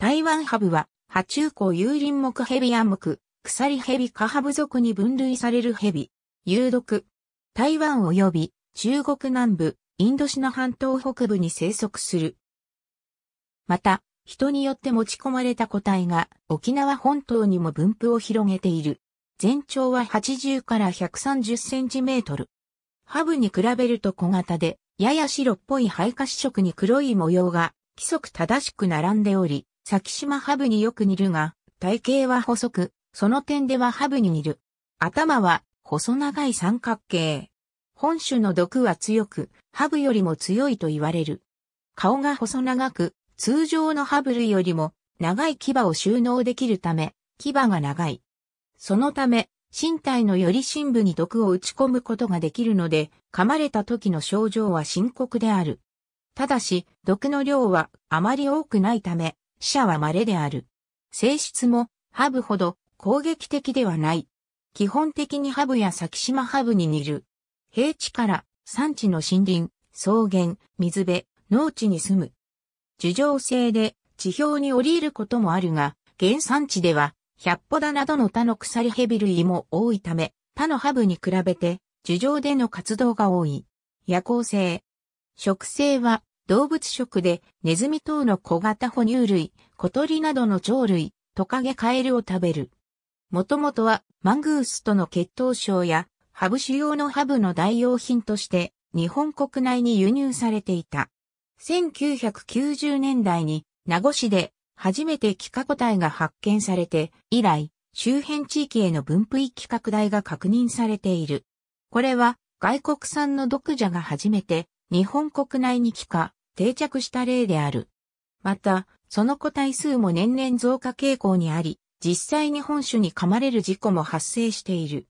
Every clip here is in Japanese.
台湾ハブは、爬中港有林目ヘビア目、鎖ヘビ科ハブ属に分類されるヘビ。有毒。台湾及び中国南部、インドシナ半島北部に生息する。また、人によって持ち込まれた個体が沖縄本島にも分布を広げている。全長は80から130センチメートル。ハブに比べると小型で、やや白っぽい肺化色に黒い模様が規則正しく並んでおり、先島ハブによく似るが、体型は細く、その点ではハブに似る。頭は細長い三角形。本種の毒は強く、ハブよりも強いと言われる。顔が細長く、通常のハブ類よりも長い牙を収納できるため、牙が長い。そのため、身体のより深部に毒を打ち込むことができるので、噛まれた時の症状は深刻である。ただし、毒の量はあまり多くないため、死者は稀である。性質も、ハブほど攻撃的ではない。基本的にハブや先島ハブに似る。平地から山地の森林、草原、水辺、農地に住む。樹上性で地表に降りることもあるが、原産地では、百歩田などの他の鎖ヘビ類も多いため、他のハブに比べて、樹上での活動が多い。夜行性。食性は、動物食でネズミ等の小型哺乳類、小鳥などの鳥類、トカゲカエルを食べる。もともとはマングースとの血統症やハブ主用のハブの代用品として日本国内に輸入されていた。1990年代に名護市で初めて気化個体が発見されて以来周辺地域への分布域拡大が確認されている。これは外国産の毒蛇が初めて日本国内に帰化、定着した例である。また、その個体数も年々増加傾向にあり、実際に本種に噛まれる事故も発生している。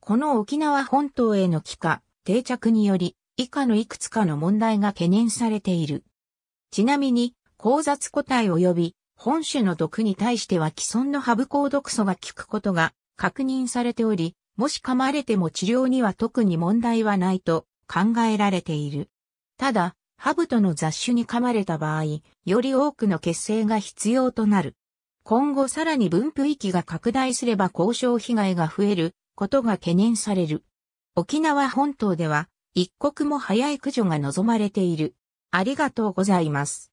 この沖縄本島への帰化、定着により、以下のいくつかの問題が懸念されている。ちなみに、交雑個体及び本種の毒に対しては既存のハブ抗毒素が効くことが確認されており、もし噛まれても治療には特に問題はないと考えられている。ただ、ハブとの雑種に噛まれた場合、より多くの血清が必要となる。今後さらに分布域が拡大すれば交渉被害が増えることが懸念される。沖縄本島では一刻も早い駆除が望まれている。ありがとうございます。